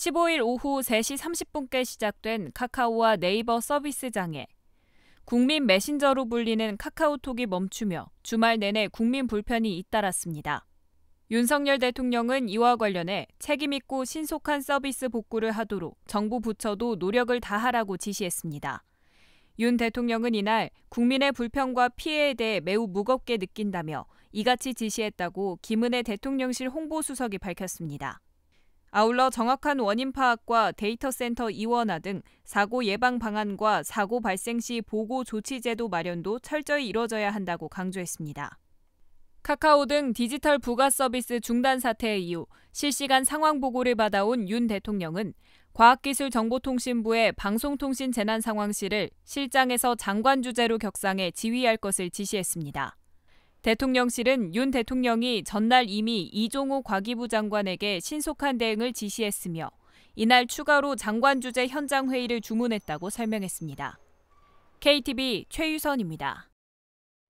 15일 오후 3시 30분께 시작된 카카오와 네이버 서비스 장애. 국민 메신저로 불리는 카카오톡이 멈추며 주말 내내 국민 불편이 잇따랐습니다. 윤석열 대통령은 이와 관련해 책임있고 신속한 서비스 복구를 하도록 정부 부처도 노력을 다하라고 지시했습니다. 윤 대통령은 이날 국민의 불편과 피해에 대해 매우 무겁게 느낀다며 이같이 지시했다고 김은혜 대통령실 홍보수석이 밝혔습니다. 아울러 정확한 원인 파악과 데이터 센터 이원화 등 사고 예방 방안과 사고 발생 시 보고 조치 제도 마련도 철저히 이뤄져야 한다고 강조했습니다. 카카오 등 디지털 부가 서비스 중단 사태 이후 실시간 상황 보고를 받아온 윤 대통령은 과학기술정보통신부의 방송통신 재난 상황실을 실장에서 장관 주재로 격상해 지휘할 것을 지시했습니다. 대통령실은 윤 대통령이 전날 이미 이종호 과기부 장관에게 신속한 대응을 지시했으며 이날 추가로 장관 주재 현장 회의를 주문했다고 설명했습니다. KTV 최유선입니다.